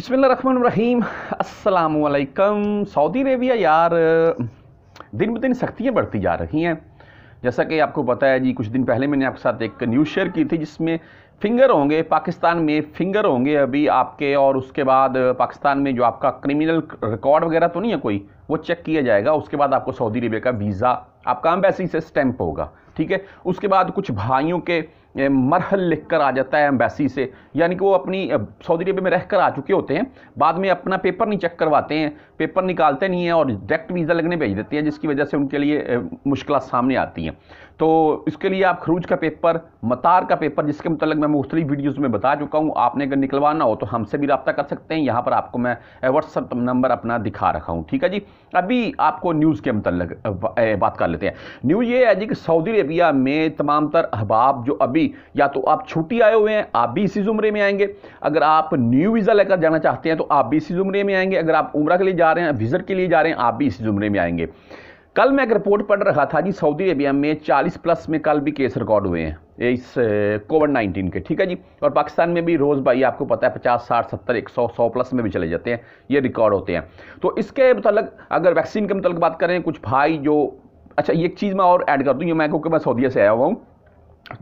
रहीम असलकम Saudi Arabia यार दिन ब दिन सख्तियाँ बढ़ती जा रही हैं जैसा कि आपको पता है जी कुछ दिन पहले मैंने आपके साथ एक न्यूज़ शेयर की थी जिसमें फिंगर होंगे पाकिस्तान में फिंगर होंगे अभी आपके और उसके बाद पाकिस्तान में जो आपका क्रिमिनल रिकॉर्ड वगैरह तो नहीं है कोई वो चेक किया जाएगा उसके बाद आपको सऊदी अरबिया का वीज़ा आपका एम्बेसी से स्टैंप होगा ठीक है उसके बाद कुछ भाइयों के मरहल लिख कर आ जाता है एम्बेसी से यानी कि वो अपनी सऊदी अरबिया में रह कर आ चुके होते हैं बाद में अपना पेपर नहीं चेक करवाते हैं पेपर निकालते नहीं हैं और डायरेक्ट वीज़ा लगने भेज देते हैं जिसकी वजह से उनके लिए मुश्किल सामने आती हैं तो इसके लिए आप खरूज का पेपर मतार का पेपर जिसके मतलब मैं मैं मुख्तलि वीडियोज़ में बता चुका हूँ आपने अगर निकलवाना हो तो हमसे भी रबता कर सकते हैं यहाँ पर आपको मैं व्हाट्सअप नंबर अपना दिखा रखा हूँ ठीक है जी अभी आपको न्यूज़ के मतलब बात कर लेते हैं न्यूज़ ये है जी कि सऊदी अरबिया में तमाम तर अहबाब जो अभी या तो आप छुट्टी आए हुए हैं आप भी इसी ज़ुमरे में आएंगे अगर आप न्यू वीज़ा लेकर जाना चाहते हैं तो आप भी इसी ज़ुमरे में आएंगे अगर आप उम्र के लिए जा रहे हैं विज़र के लिए जा रहे हैं आप भी इसी ज़ुमरे में आएंगे कल मैं एक रिपोर्ट पढ़ रहा था जी सऊदी अरेबिया में 40 प्लस में कल भी केस रिकॉर्ड हुए हैं इस कोविड 19 के ठीक है जी और पाकिस्तान में भी रोज़ भाई आपको पता है 50 60 70 100 100 प्लस में भी चले जाते हैं ये रिकॉर्ड होते हैं तो इसके मतलब अगर वैक्सीन के मतलब बात करें कुछ भाई जो अच्छा एक चीज़ मैं और ऐड कर दूँ ये मैं क्योंकि मैं सऊदीया से आया हुआ हूँ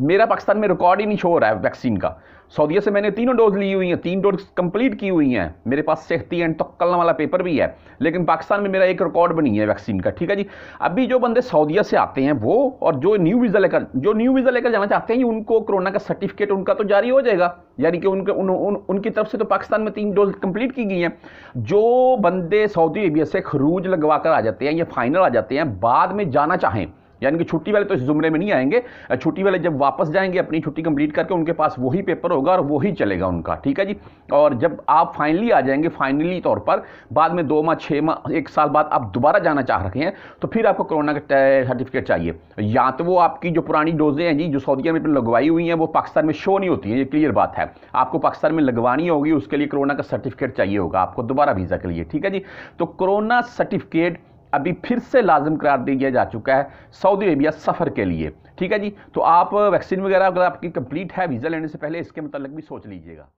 मेरा पाकिस्तान में रिकॉर्ड ही नहीं छो हो रहा है वैक्सीन का सऊदीया से मैंने तीनों डोज ली हुई हैं तीन डोज कंप्लीट की हुई हैं मेरे पास सेहती एंड तक्कल वाला पेपर भी है लेकिन पाकिस्तान में मेरा एक रिकॉर्ड बनी है वैक्सीन का ठीक है जी अभी जो बंदे सऊदीया से आते हैं वो और जो न्यू वीज़ा लेकर जो न्यू वीज़ा लेकर जाना चाहते हैं उनको कोरोना का सर्टिफिकेट उनका तो जारी हो जाएगा यानी कि उनके उन, उन, उनकी तरफ से तो पाकिस्तान में तीन डोज कंप्लीट की गई हैं जो बंदे सऊदी अरेबिया से खरूज लगवा कर आ जाते हैं या फाइनल आ जाते हैं बाद में जाना चाहें यानी कि छुट्टी वाले तो इस जुमरे में नहीं आएंगे छुट्टी वाले जब वापस जाएंगे अपनी छुट्टी कंप्लीट करके उनके पास वही पेपर होगा और वही चलेगा उनका ठीक है जी और जब आप फाइनली आ जाएंगे फाइनली तौर पर बाद में दो माह छः माह एक साल बाद आप दोबारा जाना चाह रहे हैं तो फिर आपको कोरोना का सर्टिफिकेट चाहिए या तो वो आपकी जो पुरानी डोजें हैं जी जो सऊदी अरब में लगवाई हुई हैं वो पाकिस्तान में शो नहीं होती है ये क्लियर बात है आपको पाकिस्तान में लगवानी होगी उसके लिए कोरोना का सर्टिफिकेट चाहिए होगा आपको दोबारा वीज़ा के लिए ठीक है जी तो कोरोना सर्टिफिकेट अभी फिर से लाजम करार दिया जा चुका है सऊदी अरेबिया सफ़र के लिए ठीक है जी तो आप वैक्सीन वगैरह अगर आपकी कंप्लीट है वीज़ा लेने से पहले इसके मतलब भी सोच लीजिएगा